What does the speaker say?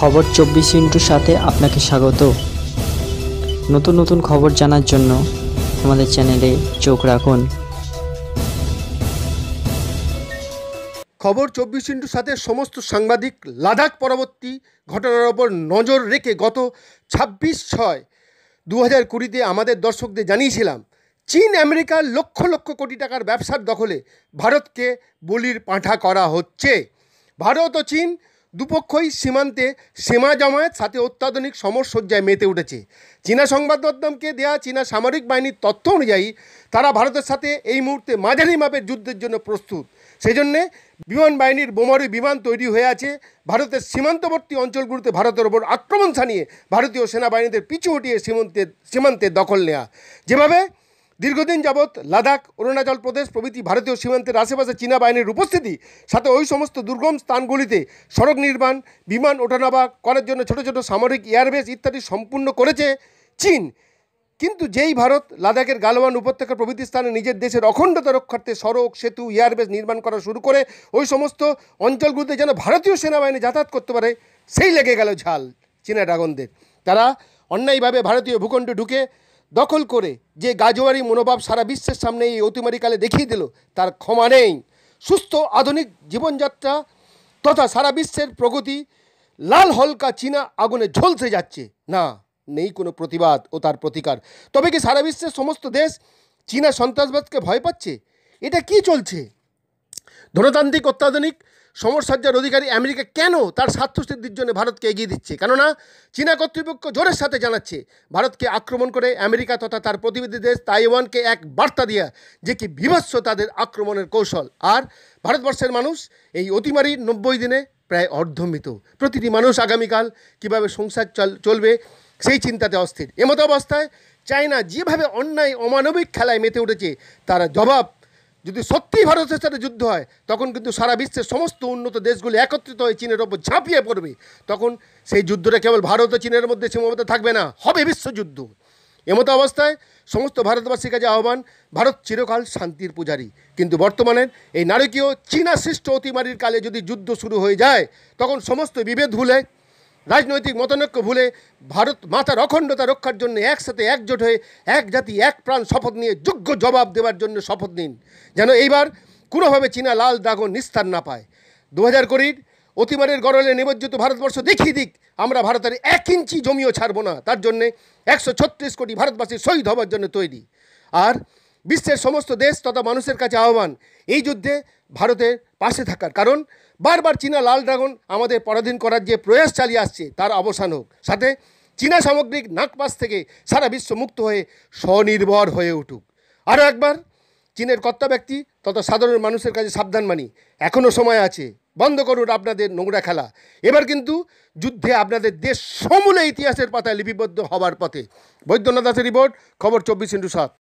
খবর চব্বিশ ইন্টুর সাথে আপনাকে স্বাগত নতুন নতুন খবর জানার জন্য আমাদের চ্যানেলে চোখ রাখুন খবর চব্বিশ ইন্টুর সাথে সমস্ত সাংবাদিক লাদাখ পরবর্তী ঘটনার ওপর নজর রেখে গত ছাব্বিশ ছয় দু হাজার কুড়িতে আমাদের দর্শকদের জানিয়েছিলাম চীন আমেরিকার লক্ষ লক্ষ কোটি টাকার ব্যবসার দখলে ভারতকে বলির পাঁঠা করা হচ্ছে ভারত ও চীন দুপক্ষই সীমান্তে সীমা জামায়াত সাথে অত্যাধুনিক সমরসজ্জায় মেতে উঠেছে চীনা সংবাদ মাধ্যমকে দেয়া চীনা সামরিক বাহিনীর তথ্য অনুযায়ী তারা ভারতের সাথে এই মুহূর্তে মাঝারি মাপের যুদ্ধের জন্য প্রস্তুত সেজন্যে বিমান বাহিনীর বোমারু বিমান তৈরি হয়ে আছে ভারতের সীমান্তবর্তী অঞ্চলগুলোতে ভারতের ওপর আক্রমণ ছানিয়ে ভারতীয় সেনাবাহিনীদের পিছু হটিয়ে সীমান্তে সীমান্তে দখল নেয়া যেভাবে দীর্ঘদিন যাবৎ লাদাখ অরুণাচল প্রদেশ প্রভৃতি ভারতীয় সীমান্তের আশেপাশে চীনা বাহিনীর উপস্থিতি সাথে ওই সমস্ত দুর্গম স্থানগুলিতে সড়ক নির্মাণ বিমান ওঠানাবা করার জন্য ছোট ছোট সামরিক এয়ারবেস ইত্যাদি সম্পূর্ণ করেছে চীন কিন্তু যেই ভারত লাদাখের গালওয়ান উপত্যকা প্রভৃতি স্থানে নিজের দেশের অখণ্ডতা রক্ষার্থে সড়ক সেতু এয়ারবেস নির্মাণ করা শুরু করে ওই সমস্ত অঞ্চলগুলিতে যেন ভারতীয় সেনাবাহিনী যাতায়াত করতে পারে সেই লেগে গেল ঝাল চীনা ড্রাগনদের তারা অন্যায়ভাবে ভারতীয় ভূখণ্ডে ঢুকে দখল করে যে গাজোয়ারি মনোভাব সারা বিশ্বের সামনে এই অতিমারিকালে দেখিয়ে দিল তার ক্ষমা নেই সুস্থ আধুনিক জীবনযাত্রা তথা সারা বিশ্বের প্রগতি লাল হলকা চীনা আগুনে ঝলসে যাচ্ছে না নেই কোনো প্রতিবাদ ও তার প্রতিকার তবে কি সারা বিশ্বের সমস্ত দেশ চীনা সন্ত্রাসবাদকে ভয় পাচ্ছে এটা কি চলছে ধনতান্ত্রিক অত্যাধুনিক সমরসজ্জার অধিকারী আমেরিকা কেন তার স্বার্থ সিদ্ধির জন্য ভারতকে এগিয়ে দিচ্ছে কেননা চীনা কর্তৃপক্ষ জোরের সাথে জানাচ্ছে ভারতকে আক্রমণ করে আমেরিকা তথা তার প্রতিবেদী দেশ তাইওয়ানকে এক বার্তা দেওয়া যে কি বিভৎস তাদের আক্রমণের কৌশল আর ভারতবর্ষের মানুষ এই অতিমারির নব্বই দিনে প্রায় অর্ধমৃত প্রতিটি মানুষ আগামীকাল কিভাবে সংসার চল চলবে সেই চিন্তাতে অস্থির এমতো অবস্থায় চায়না যেভাবে অন্যায় অমানবিক খেলায় মেতে উঠেছে তারা জবাব যদি সত্যিই ভারতের সাথে যুদ্ধ হয় তখন কিন্তু সারা বিশ্বের সমস্ত উন্নত দেশগুলি একত্রিত হয়ে চীনের ওপর ঝাঁপিয়ে পড়বে তখন সেই যুদ্ধটা কেবল ভারত ও চীনের মধ্যে সীমাবদ্ধ থাকবে না হবে বিশ্বযুদ্ধ এমতো অবস্থায় সমস্ত ভারতবাসীর কাছে আহ্বান ভারত চিরকাল শান্তির পূজারি কিন্তু বর্তমানের এই নারকীয় চীনা সৃষ্ট অতিমারির কালে যদি যুদ্ধ শুরু হয়ে যায় তখন সমস্ত বিভেদ ভুলে রাজনৈতিক মতানৈক্য ভুলে ভারত মাতার অখণ্ডতা রক্ষার জন্য একসাথে একজোট হয়ে এক জাতি এক প্রাণ শপথ নিয়ে যোগ্য জবাব দেওয়ার জন্য শপথ নিন যেন এইবার কোনোভাবে চীনা লাল ড্রাগন নিস্তার না পায় দু হাজার কোটির অতিমারের গরলে নিমজ্জিত ভারতবর্ষ দেখিয়ে দিক আমরা ভারতের এক ইঞ্চি জমিও ছাড়বো না তার জন্যে একশো ছত্রিশ কোটি ভারতবাসী শহীদ হওয়ার জন্য তৈরি আর বিশ্বের সমস্ত দেশ তথা মানুষের কাছে আহ্বান এই যুদ্ধে ভারতের পাশে থাকার কারণ বারবার চীনা লাল ড্রাগন আমাদের পরাধীন করার যে প্রয়াস চালিয়ে আসছে তার অবসান হোক সাথে চীনা সামগ্রিক নাকপাস থেকে সারা বিশ্ব মুক্ত হয়ে স্বনির্ভর হয়ে উঠুক আরও একবার চীনের কর্তা ব্যক্তি তথা সাধারণ মানুষের কাছে সাবধান মানি এখনও সময় আছে বন্ধ করুন আপনাদের নোংরা খেলা এবার কিন্তু যুদ্ধে আপনাদের দেশ সমূলে ইতিহাসের পাতায় লিপিবদ্ধ হবার পথে বৈদ্যনাথ দাসের রিপোর্ট খবর চব্বিশ ইন্টু সাত